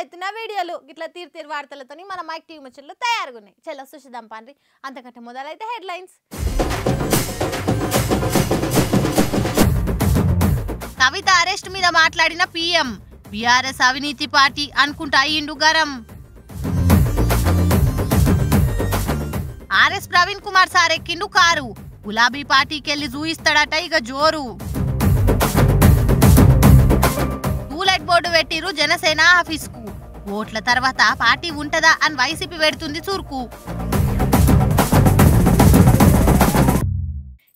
ఎత్తున వీడియోలు ఇట్లా తీరుతీరు వార్తలతో మన మైక్ టీవీ ముచ్చట్లు తయారుగున్నాయి చలో సుషిదాం పాండ్రి అంతకంటే మొదలైతే హెడ్లైన్స్ కవిత అరెస్ట్ మీద మాట్లాడిన పిఎం బీఆర్ఎస్ అవినీతి పార్టీ అనుకుంటా ఇండు గరం ఆర్ఎస్ ప్రవీణ్ కుమార్ సారెక్కిండు కారు గులాబీ పార్టీకెళ్ళి చూయిస్తాడట ఇక జోరు బోర్డు పెట్టిరు జనసేన ఆఫీస్ కు ఓట్ల తర్వాత పార్టీ ఉంటదా అని వైసీపీ పెడుతుంది చూరుకు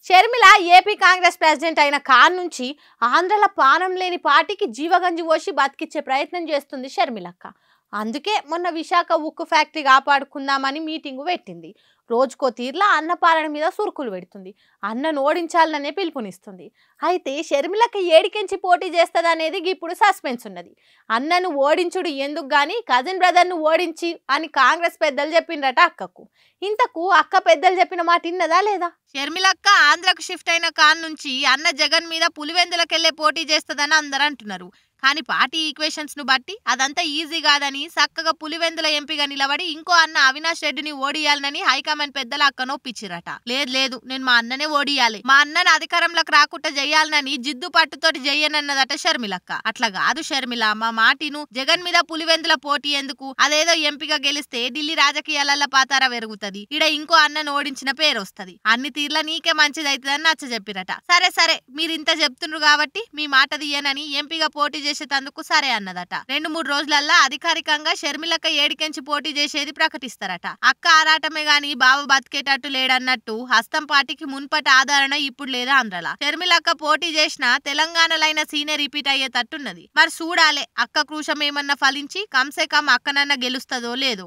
షర్మిల ఏపీ కాంగ్రెస్ ప్రెసిడెంట్ అయిన ఖాన్ నుంచి ఆంధ్రల పానం లేని పార్టీకి జీవగంజి పోసి బతికిచ్చే ప్రయత్నం చేస్తుంది షర్మిలక్క అందుకే మొన్న విశాఖ ఉక్కు ఫ్యాక్టరీ కాపాడుకుందామని మీటింగు పెట్టింది రోజుకో తీర్లా అన్నపాలన మీద సురుకులు పెడుతుంది అన్నను ఓడించాలనే పిలుపునిస్తుంది అయితే షర్మిలకి ఏడికించి పోటీ చేస్తుందనేది ఇప్పుడు సస్పెన్స్ ఉన్నది అన్నను ఓడించుడు ఎందుకు కానీ కజిన్ బ్రదర్ను ఓడించి అని కాంగ్రెస్ పెద్దలు చెప్పిండ్రట అక్కకు ఇంతకు అక్క పెద్దలు చెప్పిన మాట ఇన్నదా లేదా షర్మిలక్క ఆంధ్రకు షిఫ్ట్ అయిన కాన్ నుంచి అన్న జగన్ మీద పులివెందులకెళ్లే పోటీ చేస్తుందని అందరూ అంటున్నారు కానీ పార్టీ ఈక్వేషన్స్ ను బట్టి అదంతా ఈజీ కాదని చక్కగా పులివెందుల ఎంపీగా నిలబడి ఇంకో అన్న అవినాష్ రెడ్డిని ఓడియాలని హైకమాండ్ పెద్దల నొప్పిచ్చిరట లేదు లేదు నేను మా అన్ననే ఓడియాలి మా అన్నని అధికారంలోకి రాకుండా చేయాలని జిద్దు పట్టుతోటి చెయ్యనన్నదట షర్మిలక్క అట్లా కాదు షర్మిల మా మాటిను జగన్ మీద పులివెందుల పోటీ ఎందుకు అదేదో ఎంపీగా గెలిస్తే ఢిల్లీ రాజకీయాలలో పాతార పెరుగుతుంది ఇడ ఇంకో అన్నను ఓడించిన పేరు వస్తుంది అన్ని ఇట్లా నీకే మంచిది అవుతుందని నచ్చ చెప్పిరట సరే సరే మీరు ఇంత చెప్తున్నారు కాబట్టి మీ మాట తీయనని ఎంపీగా పోటీ చేసేటందుకు సరే అన్నదట రెండు మూడు రోజులల్లా అధికారికంగా షర్మిలక్క ఏడికెంచి పోటీ చేసేది ప్రకటిస్తారట అక్క ఆరాటమే గాని బావ బతికేటట్టు లేడన్నట్టు హస్తం పార్టీకి మున్పటి ఆదరణ ఇప్పుడు లేదా ఆంధ్రల షర్మిలక్క పోటీ చేసిన తెలంగాణలైన సీనియర్ రిపీట్ అయ్యేటట్టున్నది మరి చూడాలే అక్క క్రూషం ఏమన్నా ఫలించి కంసే కం అక్కనన్న గెలుస్తుందో లేదో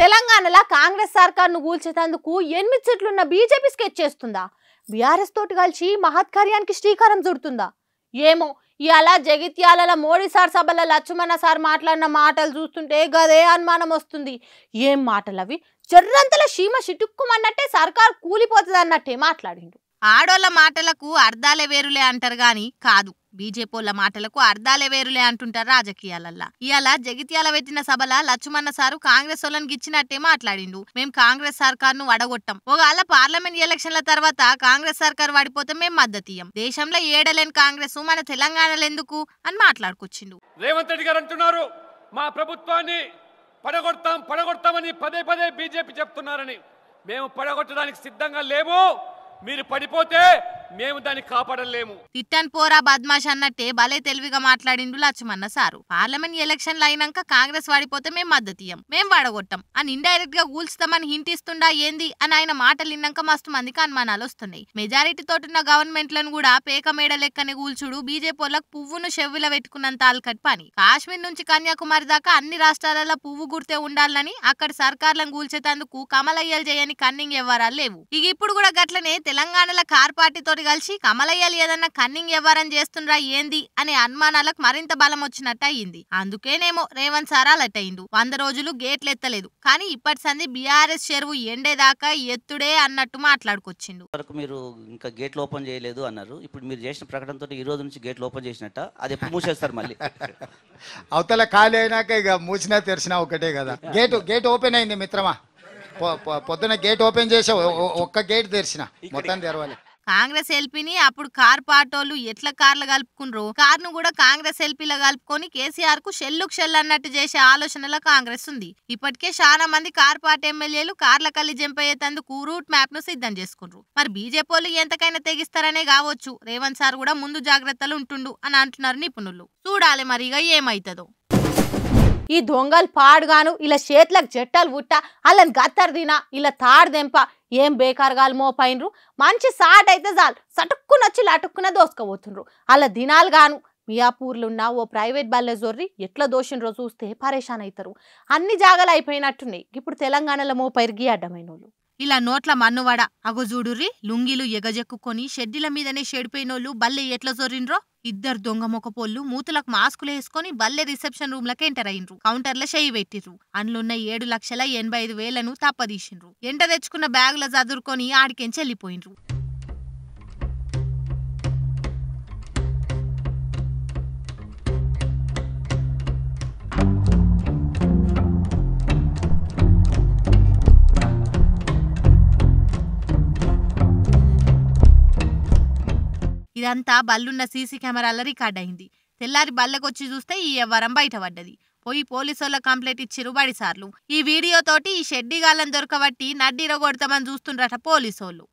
తెలంగాణలో కాంగ్రెస్ సర్కార్ను కూల్చేటందుకు ఎనిమిది సీట్లున్న బీజేపీ స్కెచ్ చేస్తుందా బీఆర్ఎస్ తోటి కలిసి మహత్కార్యానికి శ్రీకారం చుడుతుందా ఏమో ఇలా జగిత్యాల మోడీ సార్ సభల లక్ష్మణ సార్ మాట్లాడిన మాటలు చూస్తుంటే గదే అనుమానం వస్తుంది ఏం మాటలు అవి చెర్రంతల సీమ చిటుక్కుమన్నట్టే సర్కార్ కూలిపోతుంది అన్నట్టే మాట్లాడిండు ఆడోళ్ళ మాటలకు అర్థాలే వేరులే అంటారు గాని కాదు బీజేపీల మాటలకు అర్థాలే వేరులే అంటుంటారు రాజకీయాలల్లా ఇవాళ జగిత్యాల పెట్టిన సభల లక్ష్మణ సారు కాంగ్రెస్ వాళ్ళని గిచ్చినట్టే మాట్లాడిండు మేము కాంగ్రెస్ సర్కార్ ను వడగొట్టం ఒకవేళ పార్లమెంట్ ఎలక్షన్ల తర్వాత కాంగ్రెస్ సర్కార్ వాడిపోతే మేము మద్దతు ఇయ్యం దేశంలో ఏడలేని కాంగ్రెస్ మన తెలంగాణలో ఎందుకు అని మాట్లాడుకొచ్చిండు రేవంత్ రెడ్డి గారు అంటున్నారు మా ప్రభుత్వాన్ని పడగొడతాం పడగొడతామని పదే పదే బీజేపీ చెప్తున్నారని మేము పడగొట్టడానికి సిద్ధంగా లేము Mire, pode poder! మేము దాన్ని కాపాడలేము తిట్టన్ పోరా బద్మాష్ అన్నట్టే భలే తెలివిగా మాట్లాడిండు లచ్చమన్న సారు పార్లమెంట్ ఎలక్షన్లు అయినాక కాంగ్రెస్ వాడిపోతే మేము మద్దతు ఇయ్యం మేము వాడగొట్టం అని ఇండైరెక్ట్ గా కూల్చుతామని హింటిస్తుండా ఏంది అని ఆయన మాటలు విన్నాక మస్తు మందికి అనుమానాలు వస్తున్నాయి మెజారిటీ తోటున్న గవర్నమెంట్ లను కూడా పేక మేడ లెక్కనే కూల్చుడు బీజేపీ వాళ్ళకు పువ్వును చెవిలో పెట్టుకున్నంత ఆల్కట్ పని కాశ్మీర్ నుంచి కన్యాకుమారి దాకా అన్ని రాష్ట్రాలలో పువ్వు గుర్తే ఉండాలని అక్కడ సర్కార్లను కూల్చేటందుకు కమలయ్యలు చేయని కన్నింగ్ ఎవరాలు లేవు ఇక ఇప్పుడు కూడా గట్లనే తెలంగాణలో కార్ పార్టీతో తోటి కలిసి కమలయ్యలు ఏదన్నా కన్నింగ్ వ్యవహారం చేస్తుండ్రా ఏంది అనే అనుమానాలకు మరింత బలం వచ్చినట్టు అయింది అందుకేనేమో రేవంత్ సార్ అలటైండు వంద రోజులు గేట్లు ఎత్తలేదు కానీ ఇప్పటి సంది బీఆర్ఎస్ చెరువు ఎండేదాకా ఎత్తుడే అన్నట్టు మాట్లాడుకొచ్చిండు వరకు మీరు ఇంకా గేట్లు ఓపెన్ చేయలేదు అన్నారు ఇప్పుడు మీరు చేసిన ప్రకటనతో ఈ రోజు నుంచి గేట్లు ఓపెన్ చేసినట్ట అది ఎప్పుడు మూసేస్తారు మళ్ళీ అవతల ఖాళీ అయినాక ఇక మూసినా తెరిచినా ఒకటే కదా గేట్ గేట్ ఓపెన్ అయింది మిత్రమా పొద్దున గేట్ ఓపెన్ చేసే ఒక్క గేట్ తెరిచిన మొత్తం తెరవాలి కాంగ్రెస్ ఎల్పీని అప్పుడు కార్ పాటోలు ఎట్ల కార్లు కలుపుకున్నారు కార్ను కూడా కాంగ్రెస్ ఎల్పీలో కలుపుకొని కేసీఆర్ కు షెల్లుకు షెల్ అన్నట్టు చేసే ఆలోచనలో కాంగ్రెస్ ఉంది ఇప్పటికే చాలా మంది కార్ పాట ఎమ్మెల్యేలు కార్ల కల్లి జంపయ్యేతందుకు రూట్ మ్యాప్ ను సిద్ధం చేసుకున్నారు మరి బీజేపీ వాళ్ళు ఎంతకైనా తెగిస్తారనే కావచ్చు రేవంత్ సార్ కూడా ముందు జాగ్రత్తలు ఉంటుండు అని అంటున్నారు నిపుణులు చూడాలి మరిగా ఏమైతుందో ఈ దొంగలు పాడుగాను ఇలా చేతులకు జట్టలు పుట్ట వాళ్ళని గత్తరు తినా ఇలా తాడు దెంప ఏం మో మోపైనరు మంచి సాట్ అయితే చాలు సటుక్కున వచ్చి లటుక్కున దోసుకోబోతుండ్రు అలా దినాలు గాను ఉన్న ఓ ప్రైవేట్ బల్లె జోర్రి ఎట్లా దోషినరో చూస్తే పరేషాన్ అవుతారు అన్ని జాగాలు అయిపోయినట్టున్నాయి ఇప్పుడు తెలంగాణలో గీ అడ్డమైన వాళ్ళు ఇలా నోట్ల మన్నువాడ అగోజూడుర్రి లుంగీలు ఎగజెక్కుకొని షెడ్డిల మీదనే షెడిపోయినోళ్ళు బల్లె ఎట్లా జొర్రిండ్రో ఇద్దరు దొంగ మొకపోళ్ళు మూతలకు మాస్కులు వేసుకుని బల్లె రిసెప్షన్ రూమ్లకు ఎంటర్ అయిండ్రు కౌంటర్ల చేయి పెట్టిర్రు అందులోన్న ఏడు లక్షల ఎనభై ఐదు వేలను తప్పదీసిండ్రు ఎంట తెచ్చుకున్న బ్యాగుల చదురుకొని ఆడికెంచి ఇదంతా బల్లున్న సీసీ కెమెరాల రికార్డ్ అయింది తెల్లారి బల్లకొచ్చి చూస్తే ఈ బయట పడ్డది పోయి పోలీసుల కంప్లైంట్ ఇచ్చిరు బడి సార్లు ఈ వీడియోతోటి ఈ గాలం దొరకబట్టి నడ్డిరగొడతామని చూస్తుండ్రట పోలీసోళ్ళు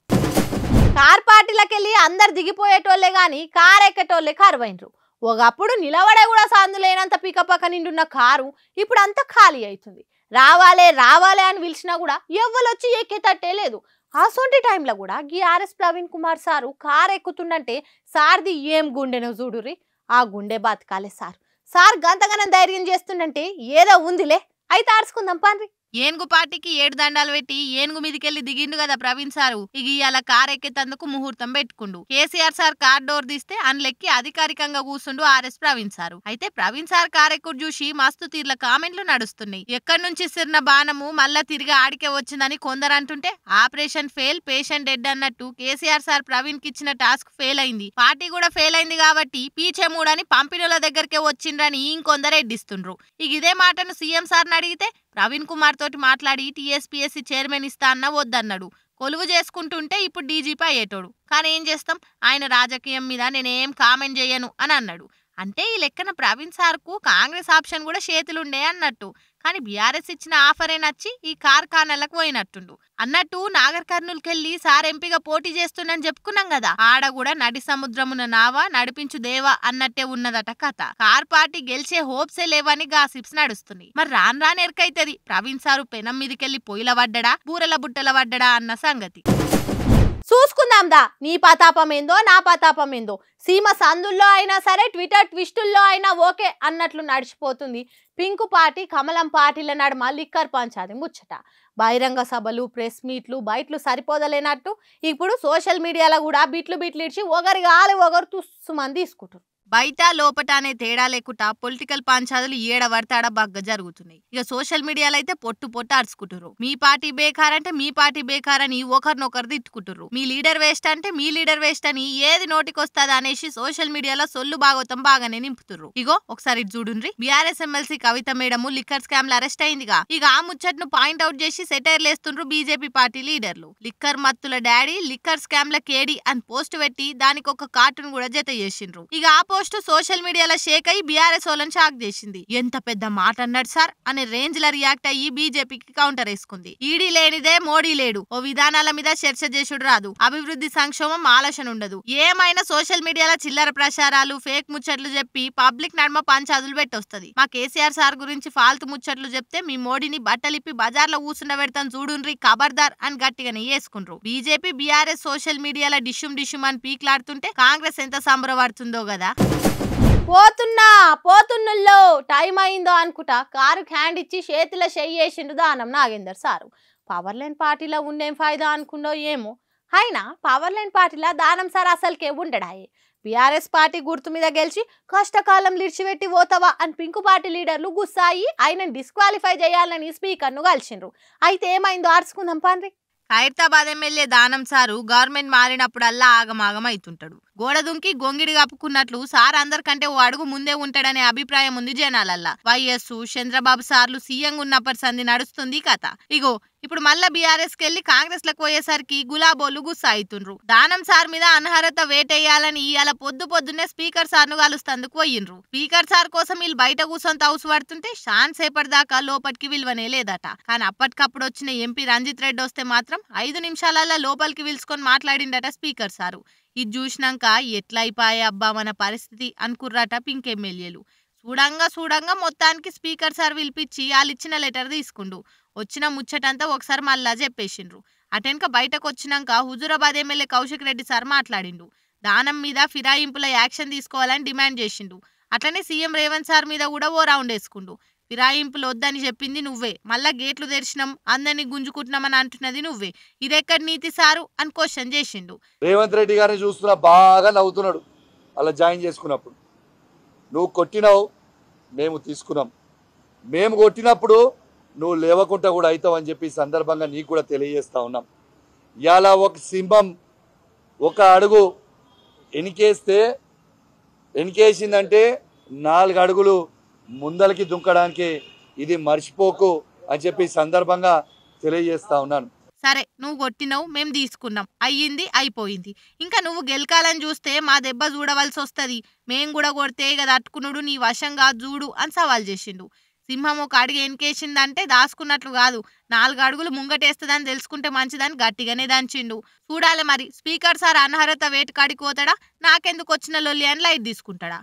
కార్ పార్టీలకెళ్ళి అందరు దిగిపోయేటోళ్లే గాని కార్ ఎక్కేటోళ్లే కరువైనరు ఒకప్పుడు నిలబడే కూడా సాందు లేనంత పికపక్క నిండున్న కారు ఇప్పుడు అంతా ఖాళీ అవుతుంది రావాలే రావాలే అని పిలిచినా కూడా ఎవ్వలొచ్చి ఎక్కేటట్టే లేదు అసొంటి టైంలో కూడా గీ RS Praveen Kumar sir car ఎక్కుతుండంటే సార్ది ఏం గుండెనో చూడుర్రి ఆ గుండె బాతకాలే సార్ సార్ గంతగనం ధైర్యం చేస్తుండంటే ఏదో ఉందిలే అయితే ఆర్చుకుందాం పాన్రి ఏనుగు పార్టీకి ఏడు దండాలు పెట్టి ఏనుగు మీదకెళ్లి దిగిండు కదా ప్రవీణ్ సారు ఇక ఇవాళ కార్ ఎక్కేతందుకు ముహూర్తం పెట్టుకుండు కేసీఆర్ సార్ కార్ డోర్ తీస్తే అన్లెక్కి అధికారికంగా కూర్చుండు ఆర్ఎస్ ప్రవీణ్ సారు అయితే ప్రవీణ్ సార్ కార్ ఎక్కుడు చూసి మస్తు తీర్ల కామెంట్లు నడుస్తున్నాయి ఎక్కడి నుంచి సిరిన బాణము మళ్ళా తిరిగి ఆడికే వచ్చిందని కొందరు అంటుంటే ఆపరేషన్ ఫెయిల్ పేషెంట్ డెడ్ అన్నట్టు కేసీఆర్ సార్ ప్రవీణ్ కి ఇచ్చిన టాస్క్ ఫెయిల్ అయింది పార్టీ కూడా ఫెయిల్ అయింది కాబట్టి పీచే మూడని పంపిణీల దగ్గరకే వచ్చిండ్రని ఇంకొందరు ఎడ్డిస్తుండ్రు ఇక ఇదే మాటను సీఎం సార్ని అడిగితే ప్రవీణ్ కుమార్ తోటి మాట్లాడి టీఎస్పీఎస్సీ చైర్మన్ ఇస్తా అన్న వద్దన్నాడు కొలువు చేసుకుంటుంటే ఇప్పుడు డీజీపీ అయ్యేటోడు కానీ ఏం చేస్తాం ఆయన రాజకీయం మీద నేనేం కామెంట్ చేయను అని అన్నాడు అంటే ఈ లెక్కన ప్రవీణ్ సార్కు కాంగ్రెస్ ఆప్షన్ కూడా చేతులుండే అన్నట్టు కానీ బీఆర్ఎస్ ఇచ్చిన ఆఫరే నచ్చి ఈ కార్ఖానాలకు పోయినట్టుండు అన్నట్టు నాగర్ కర్నూలుకెళ్లి సార్ ఎంపీగా పోటీ చేస్తుండని చెప్పుకున్నాం కదా ఆడ కూడా నడి సముద్రమున నావా నడిపించు దేవా అన్నట్టే ఉన్నదట కథ కార్ పార్టీ గెలిచే హోప్సే లేవని గాసిప్స్ నడుస్తుంది మరి రాన్ రాన్ ఎరకైతది ప్రవీణ్ సారు పెనం మీదకెళ్లి పొయ్యిల పడ్డడా బూరల బుట్టల పడ్డడా అన్న సంగతి చూసుకుందాం దా నీ పతాపం ఏందో నా పతాపం ఏందో సీమ సందుల్లో అయినా సరే ట్విట్టర్ ట్విస్టుల్లో అయినా ఓకే అన్నట్లు నడిచిపోతుంది పింకు పార్టీ కమలం పార్టీల నాడు మల్లిక్కర్ పంచాది ముచ్చట బహిరంగ సభలు ప్రెస్ మీట్లు బయట్లు సరిపోదలేనట్టు ఇప్పుడు సోషల్ మీడియాలో కూడా బిట్లు బిట్లు ఇచ్చి ఒకరి గాలి ఒకరు తుస్సుమని తీసుకుంటారు బయట లోపట అనే తేడా లేకుండా పొలిటికల్ పాంచాదులు ఏడ పడతాడ బగ్గ జరుగుతున్నాయి ఇక సోషల్ మీడియాలో అయితే పొట్టు పొట్టు అరుచుకుంటారు మీ పార్టీ బేకార్ అంటే మీ పార్టీ బేకార్ అని ఒకరినొకరు తిట్టుకుంటారు మీ లీడర్ వేస్ట్ అంటే మీ లీడర్ వేస్ట్ అని ఏది నోటికొస్తుందా అనేసి సోషల్ మీడియాలో సొల్లు భాగవతం బాగానే నింపుతురు ఇగో ఒకసారి చూడుండ్రి BRS MLC Kavitha madam liquor scam లో అరెస్ట్ అయిందిగా ఇక ఆ ముచ్చట్ను పాయింట్ అవుట్ చేసి సెటైర్లు వేస్తుండ్రు బీజేపీ పార్టీ లీడర్లు లిక్కర్ మత్తుల డాడీ లిక్కర్ స్కామ్ ల కేడీ అని పోస్ట్ పెట్టి దానికి ఒక కార్టూన్ కూడా జత చేసిండ్రు ఇక ఆ పోస్టు సోషల్ మీడియాలో షేక్ అయి బీఆర్ఎస్ వాళ్ళని షాక్ చేసింది ఎంత పెద్ద మాట అన్నాడు సార్ అనే రేంజ్ లో రియాక్ట్ అయ్యి బీజేపీకి కౌంటర్ వేసుకుంది ఈడీ లేనిదే మోడీ లేడు ఓ విధానాల మీద చర్చ చేసుడు రాదు అభివృద్ధి సంక్షోమం ఆలోచన ఉండదు ఏమైనా సోషల్ మీడియాలో చిల్లర ప్రచారాలు ఫేక్ ముచ్చట్లు చెప్పి పబ్లిక్ నడమ పంచాదులు పెట్టొస్తుంది మా కేసీఆర్ సార్ గురించి ఫాల్తు ముచ్చట్లు చెప్తే మీ మోడీని బట్టలిప్పి బజార్లో పెడతాను చూడుండ్రి కబర్దార్ అని గట్టిగానే వేసుకుండ్రు బీజేపీ బీఆర్ఎస్ సోషల్ మీడియాలో డిష్యూమ్ డిష్యూమ్ అని పీక్లాడుతుంటే కాంగ్రెస్ ఎంత సంబరపడుతుందో కదా పోతున్నా పోతున్నల్లో టైం అయిందో అనుకుంటా కారు హ్యాండ్ ఇచ్చి చేతిలో చెయ్యేసిండు దానం నాగేందర్ సారు పవర్ లైన్ పార్టీలో ఉండేం ఫాయిదా అనుకున్నో ఏమో అయినా పవర్ లైన్ పార్టీలో దానం సార్ అసలుకే ఉండడాయి బీఆర్ఎస్ పార్టీ గుర్తు మీద గెలిచి కష్టకాలం లిడిచిపెట్టి పోతావా అని పింకు పార్టీ లీడర్లు గుస్సాయి ఆయనను డిస్క్వాలిఫై చేయాలని స్పీకర్ను కలిసిండ్రు అయితే ఏమైందో ఆర్చుకుందాం పాండ్రి Hyderabad MLA Danam sir government మారినప్పుడల్లా ఆగమాగం అవుతుంటాడు గోడ దుంకి గొంగిడి కప్పుకున్నట్లు సార్ అందరికంటే ఓ అడుగు ముందే ఉంటాడనే అభిప్రాయం ఉంది జనాలల్లా వైఎస్ చంద్రబాబు సార్లు సీఎం ఉన్నప్పటి సంధి నడుస్తుంది కథ ఇగో ఇప్పుడు మళ్ళా బీఆర్ఎస్ కెళ్లి కాంగ్రెస్ లకు పోయేసరికి గులాబోలు గుస్సాయితుండ్రు దానం సార్ మీద అనర్హత వేటేయాలని ఇవాళ పొద్దు పొద్దున్నే స్పీకర్ సార్ ను కలుస్తందుకు పోయిండ్రు స్పీకర్ సార్ కోసం వీళ్ళు బయట కూర్చొని తౌసు పడుతుంటే షాన్ సేపటి దాకా లోపటికి విలువనే లేదట కానీ అప్పటికప్పుడు వచ్చిన ఎంపీ రంజిత్ రెడ్డి వస్తే మాత్రం ఐదు నిమిషాలలో లోపలికి పిలుచుకొని మాట్లాడిందట స్పీకర్ సారు ఇది చూసినాక ఎట్లయిపాయే అబ్బా మన పరిస్థితి అనుకుర్రట పింక్ ఎమ్మెల్యేలు చూడంగా చూడంగా మొత్తానికి స్పీకర్ సార్ పిలిపించి వాళ్ళు ఇచ్చిన లెటర్ తీసుకుండు వచ్చిన ముచ్చటంతా ఒకసారి మళ్ళా చెప్పేసిండ్రు అటెనక బయటకు వచ్చినాక హుజూరాబాద్ ఎమ్మెల్యే కౌశిక్ రెడ్డి సార్ మాట్లాడిండు దానం మీద ఫిరాయింపుల యాక్షన్ తీసుకోవాలని డిమాండ్ చేసిండు అట్లనే సీఎం రేవంత్ సార్ మీద కూడా ఓ రౌండ్ వేసుకుండు ఫిరాయింపులు వద్దని చెప్పింది నువ్వే మళ్ళా గేట్లు తెరిచినాం అందరినీ గుంజుకుంటున్నామని అంటున్నది నువ్వే ఎక్కడ నీతి సారు అని క్వశ్చన్ చేసిండు రేవంత్ రెడ్డి గారిని చూస్తున్నా బాగా నవ్వుతున్నాడు అలా జాయిన్ చేసుకున్నప్పుడు నువ్వు కొట్టినావు మేము తీసుకున్నాం మేము కొట్టినప్పుడు నువ్వు లేవకుండా కూడా అవుతావు అని చెప్పి సందర్భంగా నీకు కూడా తెలియజేస్తా ఉన్నాం ఇలా ఒక సింహం ఒక అడుగు ఎనికేస్తే ఎనికేసిందంటే నాలుగు అడుగులు ముందలకి దుంకడానికి ఇది మర్చిపోకు అని చెప్పి సందర్భంగా తెలియజేస్తా ఉన్నాను సరే నువ్వు కొట్టినవు మేము తీసుకున్నాం అయ్యింది అయిపోయింది ఇంకా నువ్వు గెలకాలని చూస్తే మా దెబ్బ చూడవలసి వస్తుంది మేము కూడా కొడితే కదా అట్టుకునుడు నీ వశంగా చూడు అని సవాల్ చేసిండు సింహం ఒక అడుగు ఎనికేసిందంటే దాసుకున్నట్లు కాదు నాలుగు అడుగులు ముంగటేస్తుందని తెలుసుకుంటే మంచిదని గట్టిగానే దంచిండు చూడాలి మరి స్పీకర్ సార్ అనర్హత వేటు కాడికి పోతాడా నాకెందుకు వచ్చిన లొల్లి అని లైట్ తీసుకుంటాడా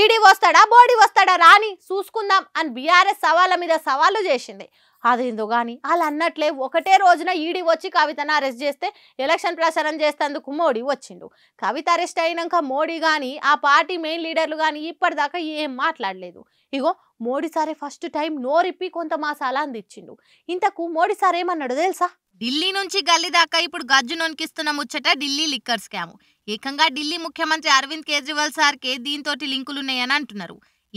ఈడీ వస్తాడా బోడీ వస్తాడా రాని చూసుకుందాం అని బీఆర్ఎస్ సవాళ్ళ మీద సవాళ్ళు చేసింది అదేందో కానీ వాళ్ళు అన్నట్లే ఒకటే రోజున ఈడీ వచ్చి కవితను అరెస్ట్ చేస్తే ఎలక్షన్ ప్రచారం చేస్తేందుకు మోడీ వచ్చిండు కవిత అరెస్ట్ అయినాక మోడీ కానీ ఆ పార్టీ మెయిన్ లీడర్లు కానీ ఇప్పటిదాకా ఏం మాట్లాడలేదు ఇగో మోడీ సారే ఫస్ట్ టైం నోరిప్పి కొంత మాసాల అందించిండు ఇంతకు మోడీ సార్ ఏమన్నాడు తెలుసా ఢిల్లీ నుంచి గల్లీ దాకా ఇప్పుడు గజ్జు నొనికిస్తున్న ముచ్చట ఢిల్లీ లిక్కర్ స్కామ్ ఏకంగా ఢిల్లీ ముఖ్యమంత్రి అరవింద్ కేజ్రీవాల్ సార్కే దీంతో లింకులున్నాయని అంటున్నారు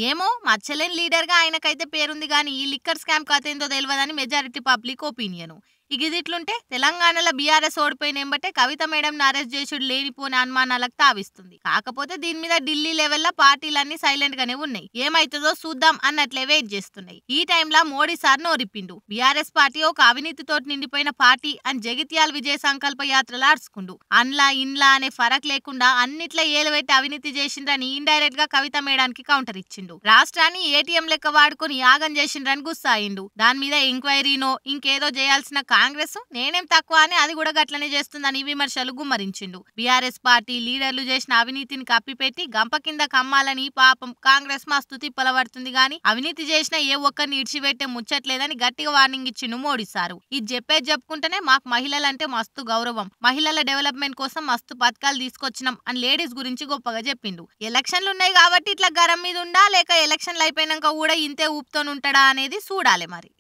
ఏమో మచ్చలేని లీడర్గా ఆయనకైతే పేరుంది కానీ ఈ లిక్కర్ స్కామ్ కథ ఏందో తెలియదని మెజారిటీ పబ్లిక్ ఒపీనియను ఈ గిజిట్లుంటే తెలంగాణలో బీఆర్ఎస్ ఓడిపోయిన ఎంబటే కవిత మేడం అరెస్ట్ చేసుడు లేనిపోని అనుమానాలకు తావిస్తుంది కాకపోతే దీని మీద ఢిల్లీ లెవెల్లో పార్టీలన్నీ సైలెంట్ గానే ఉన్నాయి ఏమైతుందో చూద్దాం అన్నట్లే వెయిట్ చేస్తున్నాయి ఈ టైంలో మోడీ సార్ నోరిప్పిండు బీఆర్ఎస్ పార్టీ ఒక అవినీతితో నిండిపోయిన పార్టీ అని జగిత్యాల విజయ సంకల్ప యాత్రలు ఆడుచుకుండు అన్లా ఇన్లా అనే ఫరక్ లేకుండా అన్నిట్లా ఏలబెట్టి అవినీతి చేసిండ్రని ఇండైరెక్ట్ గా కవిత మేడానికి కౌంటర్ ఇచ్చిండు రాష్ట్రాన్ని ఏటీఎం లెక్క వాడుకుని యాగం చేసిండ్రని గుస్సాయిండు దాని మీద ఎంక్వైరీనో ఇంకేదో చేయాల్సిన కాంగ్రెస్ నేనేం తక్కువ అని అది కూడా గట్లనే చేస్తుందని విమర్శలు గుమ్మరించిండు బీఆర్ఎస్ పార్టీ లీడర్లు చేసిన అవినీతిని కప్పిపెట్టి గంప కింద కమ్మాలని పాపం కాంగ్రెస్ మస్తు తిప్పలబడుతుంది గాని అవినీతి చేసిన ఏ ఒక్కరిని ఇడిచిపెట్టే ముచ్చట్లేదని గట్టిగా వార్నింగ్ ఇచ్చిండు మోడీ సారు ఇది చెప్పేది చెప్పుకుంటేనే మాకు మహిళలంటే మస్తు గౌరవం మహిళల డెవలప్మెంట్ కోసం మస్తు పథకాలు తీసుకొచ్చినాం అని లేడీస్ గురించి గొప్పగా చెప్పిండు ఎలక్షన్లు ఉన్నాయి కాబట్టి ఇట్లా గరం మీద ఉండా లేక ఎలక్షన్లు అయిపోయినాక కూడా ఇంతే ఉంటాడా అనేది చూడాలి మరి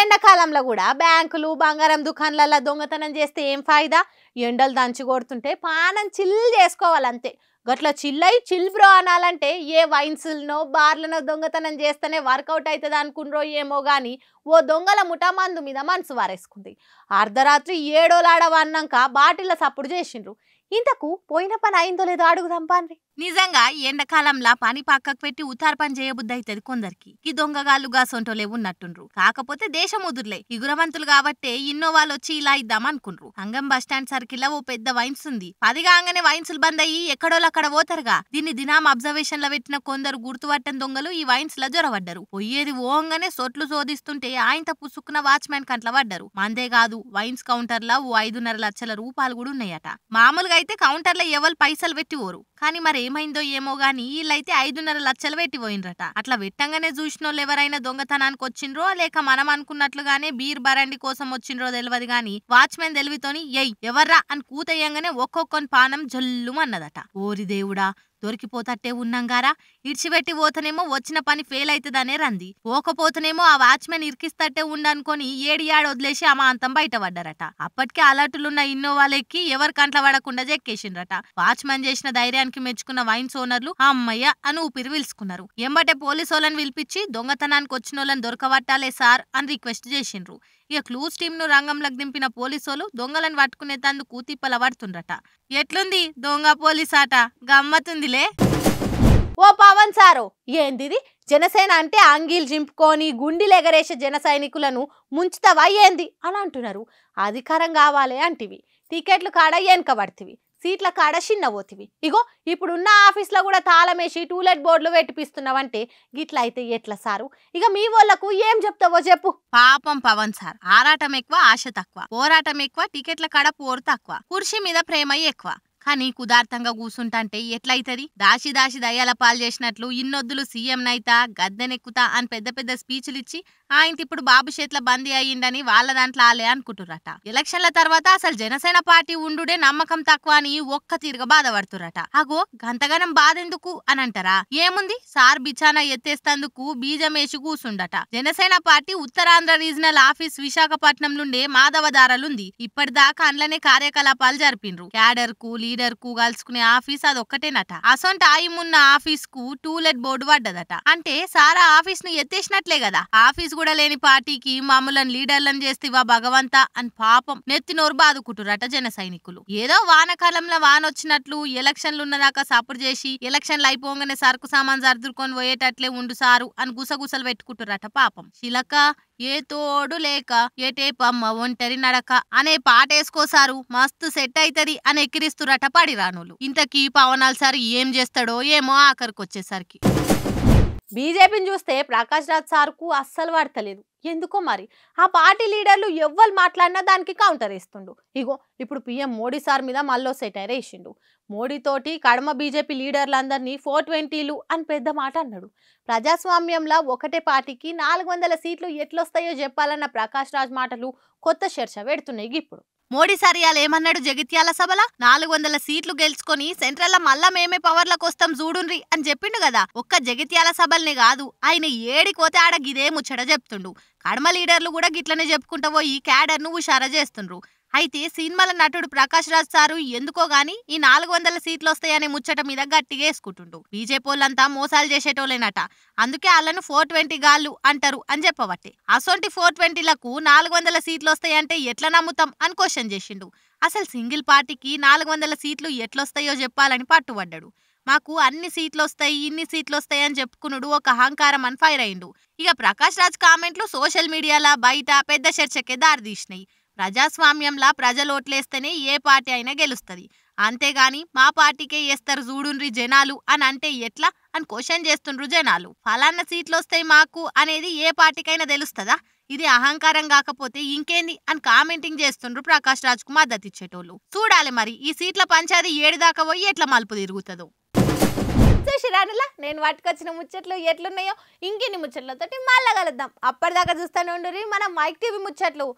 ఎండాకాలంలో కూడా బ్యాంకులు బంగారం దుకాణాలలో దొంగతనం చేస్తే ఏం ఫాయిదా ఎండలు దంచి కొడుతుంటే పానం చిల్ చేసుకోవాలంతే అంతే గట్ల చిల్లై చిల్ బ్రో అనాలంటే ఏ వైన్స్లనో బార్లనో దొంగతనం చేస్తేనే వర్కౌట్ అవుతుంది అనుకున్నారో ఏమో కానీ ఓ దొంగల ముఠామందు మీద మనసు వారేసుకుంది అర్ధరాత్రి ఏడోలాడవన్నాక బాటిల్ల సప్పుడు చేసిండ్రు ఇంతకు పోయిన పని అయిందో లేదో అడుగుదాం పాన్రి నిజంగా ఎండాకాలంలా పని పక్కకు పెట్టి ఉతార్ పని చేయబుద్దయితది కొందరికి ఈ దొంగగాళ్ళుగా సొంటోలే ఉన్నట్టుండ్రు కాకపోతే దేశం ఉదుర్లే ఇగురవంతులు కాబట్టే ఇన్నోవాలు వచ్చి ఇలా ఇద్దాం అనుకుండ్రు అంగం బస్టాండ్ సర్కిల్ ఓ పెద్ద వైన్స్ ఉంది అంగనే వైన్సులు బంద్ అయ్యి ఎక్కడోళ్ళక్కడ పోతారుగా దీన్ని దినాం అబ్జర్వేషన్ లో పెట్టిన కొందరు గుర్తుపట్టని దొంగలు ఈ వైన్స్ లో జొరబడ్డరు పోయేది ఓంగానే సొట్లు శోధిస్తుంటే ఆయన పుసుక్కున వాచ్మెన్ కంట్ల పడ్డరు మందే కాదు వైన్స్ కౌంటర్ లో ఓ ఐదున్నర లక్షల రూపాయలు కూడా ఉన్నాయట మామూలుగా అయితే కౌంటర్ లో ఎవరు పైసలు పెట్టివోరు కానీ మరి ఏమైందో ఏమో గానీ వీళ్ళైతే ఐదున్నర లక్షలు పోయినరట అట్లా పెట్టంగానే చూసిన ఎవరైనా దొంగతనానికి వచ్చిండ్రో లేక మనం అనుకున్నట్లుగానే బీర్ బరండి కోసం వచ్చిండ్రో తెలియదు గాని వాచ్మెన్ తెలివితోని ఎయ్ ఎవర్రా అని కూతయ్యంగానే ఒక్కొక్కని పానం జల్లుమన్నదట ఓరి దేవుడా దొరికిపోతట్టే ఉన్నాంగారా ఇడ్చిపెట్టి పోతనేమో వచ్చిన పని ఫెయిల్ అవుతుందనే రంది పోకపోతనేమో ఆ వాచ్మెన్ ఇరికిస్తట్టే ఉండనుకొని ఏడి యాడ వదిలేసి ఆమె అంతం బయటపడ్డారట అప్పటికే అలర్టులున్న ఇన్నోవాలెక్కి ఎవరి కంట్ల పడకుండా చెక్కేసిండ్రట వాచ్మెన్ చేసిన ధైర్యానికి మెచ్చుకున్న వైన్స్ ఓనర్లు ఆ అమ్మయ్య అని ఊపిరి పిలుచుకున్నారు ఎంబటే పోలీసు వాళ్ళని పిలిపించి దొంగతనానికి వచ్చిన వాళ్ళని దొరకబట్టాలే సార్ అని రిక్వెస్ట్ చేసిండ్రు ఇక క్లూజ్ ను రంగంలోకి దింపిన పోలీసోలు దొంగలను పట్టుకునే కూతిప్పల పడుతుండట ఎట్లుంది దొంగ పోలీస్ ఆట గమ్మతుందిలే ఓ పవన్ సారు ఏందిది జనసేన అంటే అంగీలు జింపుకొని గుండీలు ఎగరేసే జన సైనికులను ముంచుతావా ఏంది అని అంటున్నారు అధికారం కావాలి అంటివి టికెట్లు కాడ వెనకబడితివి సీట్ల కాడ పోతివి ఇగో ఇప్పుడున్న ఆఫీస్లో కూడా తాళమేసి టూలెట్ బోర్డులు పెట్టిపిస్తున్నావంటే గిట్ల అయితే ఎట్లా సారు ఇక మీ వాళ్ళకు ఏం చెప్తావో చెప్పు పాపం పవన్ సార్ ఆరాటం ఎక్కువ ఆశ తక్కువ పోరాటం ఎక్కువ టికెట్ల కాడ పోరు తక్కువ కుర్చీ మీద ప్రేమ ఎక్కువ కానీ కుదార్థంగా కూసుంటంటే ఎట్లయితది దాసి దాసి దయ్యాల పాలు చేసినట్లు ఇన్నొద్దులు సీఎం నైతా గద్దెనెక్కుతా అని పెద్ద పెద్ద స్పీచ్లు ఇచ్చి ఆ ఇంటి ఇప్పుడు బాబు చేతుల బందీ అయ్యిందని వాళ్ళ దాంట్లో ఆలే అనుకుంటురట ఎలక్షన్ల తర్వాత అసలు జనసేన పార్టీ ఉండుడే నమ్మకం తక్కువ అని ఒక్క తీరుగ బాధపడుతురట అగో గంతగనం బాధెందుకు అని అంటారా ఏముంది సార్ బిచానా ఎత్తేస్తందుకు బీజం వేసి కూసుండట Janasena party Uttarandhra regional office Visakhapatnam నుండే మాధవధారలుంది ఇప్పటిదాకా అందులోనే కార్యకలాపాలు జరిపిండ్రు క్యాడర్ కూలీ లీడర్ కు కలుసుకునే ఆఫీస్ అది ఒక్కటేనట అసొంటి ఆయమున్న ఆఫీస్ కు టూలెట్ బోర్డు పడ్డదట అంటే సారా ఆఫీస్ ను ఎత్తేసినట్లే కదా ఆఫీస్ కూడా లేని పార్టీకి మమ్మలను లీడర్లను చేస్తేవా భగవంత అని పాపం నెత్తి నోరు బాదుకుంటురట జన సైనికులు ఏదో వానకాలంలో వచ్చినట్లు ఎలక్షన్లు ఉన్నదాకా సపోర్ట్ చేసి ఎలక్షన్లు అయిపోగానే సరుకు సామాన్ సర్దుకొని పోయేటట్లే ఉండు సారు అని గుసగుసలు పెట్టుకుంటురట పాపం శిలక ఏ తోడు లేక ఏటేపమ్మ ఒంటరి నడక అనే పాట వేసుకోసారు మస్తు సెట్ అవుతుంది అని ఎక్కిరిస్తురట ఆటపాడి రానులు ఇంతకీ పవనాల్ సార్ ఏం చేస్తాడో ఏమో ఆఖరికి వచ్చేసరికి బీజేపీని చూస్తే ప్రకాష్ రాజ్ సార్కు అస్సలు వాడతలేదు ఎందుకో మరి ఆ పార్టీ లీడర్లు ఎవ్వరు మాట్లాడినా దానికి కౌంటర్ ఇస్తుండు ఇగో ఇప్పుడు పిఎం మోడీ సార్ మీద మళ్ళీ సెటైర్ వేసిండు మోడీతోటి కడమ బీజేపీ లీడర్లందరినీ ఫోర్ ట్వంటీలు అని పెద్ద మాట అన్నాడు ప్రజాస్వామ్యంలో ఒకటే పార్టీకి నాలుగు వందల సీట్లు ఎట్లొస్తాయో చెప్పాలన్న ప్రకాష్ రాజ్ మాటలు కొత్త చర్చ పెడుతున్నాయి ఇప్పుడు మోడీ సరియాలు ఏమన్నాడు జగిత్యాల సభల నాలుగు వందల సీట్లు గెలుచుకొని సెంట్రల్ మళ్ళా మేమే పవర్లకు వస్తాం చూడుండ్రి అని చెప్పిండు కదా ఒక్క జగిత్యాల సభల్ని కాదు ఆయన ఏడికోతే ఆడ గిదే ముచ్చట చెప్తుండు కడమ లీడర్లు కూడా గిట్లనే చెప్పుకుంటా పోయి క్యాడర్ను హుషారా చేస్తుండ్రు అయితే సినిమాల నటుడు ప్రకాష్ రాజ్ సారు ఎందుకో గాని ఈ నాలుగు వందల సీట్లు వస్తాయనే ముచ్చట మీద గట్టిగా వేసుకుంటుండు వాళ్ళంతా మోసాలు చేసేటోళ్ళేనట అందుకే వాళ్ళను ఫోర్ ట్వంటీ గాళ్ళు అంటారు అని చెప్పబట్టే అసొంటి ఫోర్ ట్వంటీలకు నాలుగు వందల సీట్లు వస్తాయంటే ఎట్లా నమ్ముతాం అని క్వశ్చన్ చేసిండు అసలు సింగిల్ పార్టీకి నాలుగు వందల సీట్లు ఎట్లొస్తాయో చెప్పాలని పట్టుబడ్డాడు మాకు అన్ని సీట్లు వస్తాయి ఇన్ని సీట్లు వస్తాయి అని చెప్పుకునుడు ఒక అహంకారం అని ఫైర్ అయిండు ఇక ప్రకాష్ రాజ్ కామెంట్లు సోషల్ మీడియాలో బయట పెద్ద చర్చకే దారితీసినాయి ప్రజాస్వామ్యంలా ప్రజలు ఓట్లేస్తేనే ఏ పార్టీ అయినా గెలుస్తుంది అంతేగాని మా పార్టీకే వేస్తారు చూడుండ్రి జనాలు అని అంటే ఎట్లా అని క్వశ్చన్ చేస్తుండ్రు జనాలు ఫలానా సీట్లు వస్తాయి మాకు అనేది ఏ పార్టీకైనా తెలుస్తుందా ఇది అహంకారం కాకపోతే ఇంకేంది అని కామెంటింగ్ చేస్తుండ్రు ప్రకాష్ రాజ్ కు మద్దతు ఇచ్చేటోళ్ళు చూడాలి మరి ఈ సీట్ల పంచాది ఏడు దాకా పోయి ఎట్లా మలుపు తిరుగుతుందో చూసిరానులా నేను వాటికొచ్చిన ముచ్చట్లు ఎట్లున్నాయో ఇంకెన్ని ముచ్చట్లతోటి మళ్ళా కలుద్దాం అప్పటిదాకా చూస్తూనే ఉండరు మన మైక్ టీవీ ముచ్చట్లు